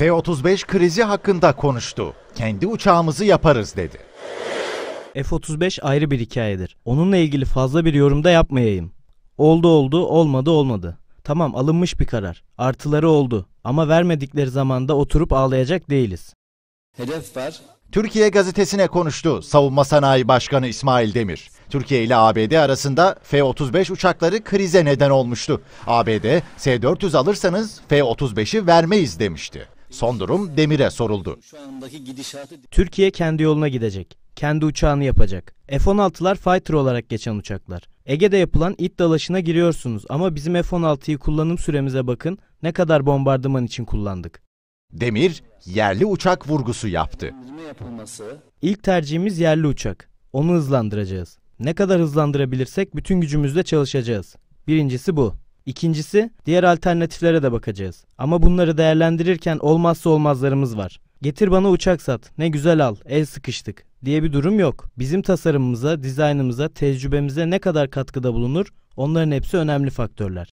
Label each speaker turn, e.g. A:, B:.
A: F-35 krizi hakkında konuştu. Kendi uçağımızı
B: yaparız dedi. F-35 ayrı bir hikayedir. Onunla ilgili fazla bir yorumda yapmayayım. Oldu oldu, olmadı olmadı. Tamam alınmış bir karar. Artıları oldu. Ama vermedikleri zamanda oturup ağlayacak değiliz.
C: Hedef var.
A: Türkiye gazetesine konuştu Savunma Sanayi Başkanı İsmail Demir. Türkiye ile ABD arasında F-35 uçakları krize neden olmuştu. ABD S-400 alırsanız
B: F-35'i vermeyiz demişti. Son durum Demir'e soruldu. Türkiye kendi yoluna gidecek. Kendi uçağını yapacak. F-16'lar fighter olarak geçen uçaklar. Ege'de yapılan it dalaşına giriyorsunuz ama bizim F-16'yı kullanım süremize bakın ne kadar bombardıman için kullandık. Demir yerli uçak vurgusu yaptı. İlk tercihimiz yerli uçak. Onu hızlandıracağız. Ne kadar hızlandırabilirsek bütün gücümüzle çalışacağız. Birincisi bu. İkincisi diğer alternatiflere de bakacağız. Ama bunları değerlendirirken olmazsa olmazlarımız var. Getir bana uçak sat, ne güzel al, el sıkıştık diye bir durum yok. Bizim tasarımımıza, dizaynımıza, tecrübemize ne kadar katkıda bulunur onların hepsi önemli faktörler.